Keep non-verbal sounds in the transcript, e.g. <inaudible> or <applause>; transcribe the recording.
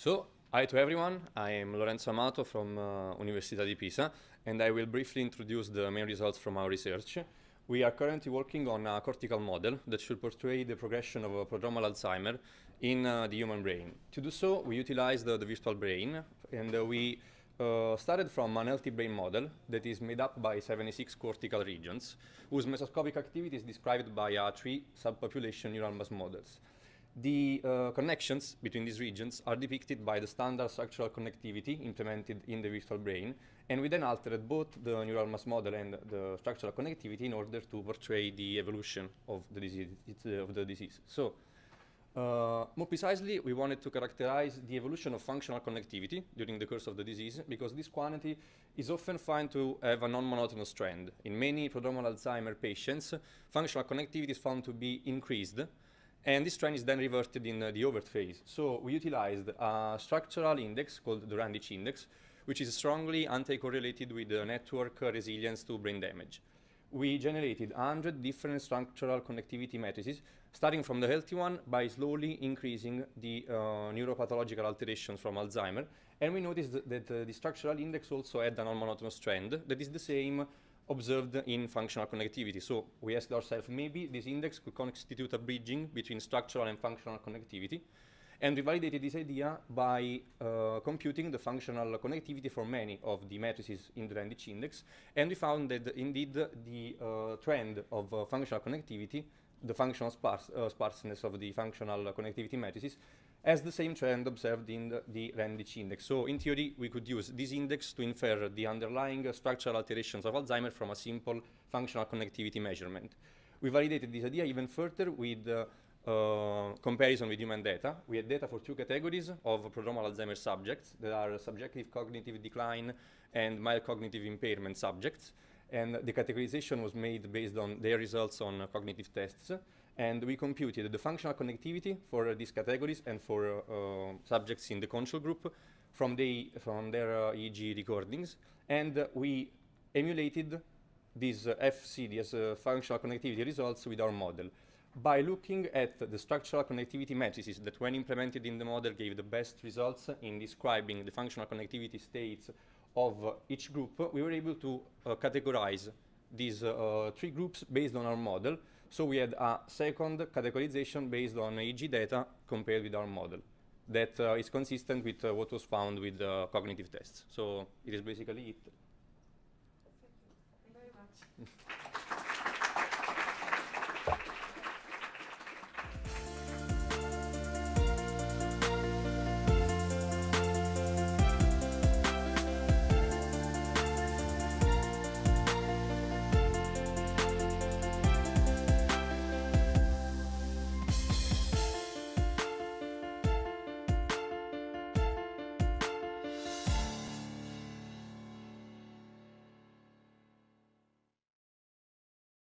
So, hi to everyone. I am Lorenzo Amato from uh, Università di Pisa, and I will briefly introduce the main results from our research. We are currently working on a cortical model that should portray the progression of a prodromal Alzheimer in uh, the human brain. To do so, we utilized uh, the virtual brain, and uh, we uh, started from an healthy brain model that is made up by 76 cortical regions, whose mesoscopic activity is described by uh, three subpopulation neural mass models. The uh, connections between these regions are depicted by the standard structural connectivity implemented in the virtual brain, and we then altered both the neural mass model and the structural connectivity in order to portray the evolution of the disease. Uh, of the disease. So, uh, more precisely, we wanted to characterize the evolution of functional connectivity during the course of the disease because this quantity is often found to have a non-monotonous trend. In many prodromal Alzheimer patients, functional connectivity is found to be increased, and this trend is then reverted in uh, the overt phase. So we utilized a structural index called the Randich index, which is strongly anti-correlated with the network resilience to brain damage. We generated 100 different structural connectivity matrices, starting from the healthy one by slowly increasing the uh, neuropathological alterations from Alzheimer. And we noticed that uh, the structural index also had a non-monotonous trend that is the same observed in functional connectivity. So we asked ourselves, maybe this index could constitute a bridging between structural and functional connectivity. And we validated this idea by uh, computing the functional connectivity for many of the matrices in the Randic index. And we found that indeed the uh, trend of uh, functional connectivity the functional sparse, uh, sparseness of the functional connectivity matrices has the same trend observed in the, the index. So in theory, we could use this index to infer the underlying uh, structural alterations of Alzheimer from a simple functional connectivity measurement. We validated this idea even further with uh, uh, comparison with human data. We had data for two categories of prodromal Alzheimer subjects that are subjective cognitive decline and mild cognitive impairment subjects. And the categorization was made based on their results on uh, cognitive tests. And we computed the functional connectivity for uh, these categories and for uh, subjects in the control group from, the, from their EEG recordings. And we emulated these uh, FC, these uh, functional connectivity results with our model by looking at the structural connectivity matrices that when implemented in the model gave the best results in describing the functional connectivity states of uh, each group, we were able to uh, categorize these uh, three groups based on our model. So we had a second categorization based on EEG data compared with our model that uh, is consistent with uh, what was found with uh, cognitive tests. So it is basically it. Thank you. Thank you very much. <laughs>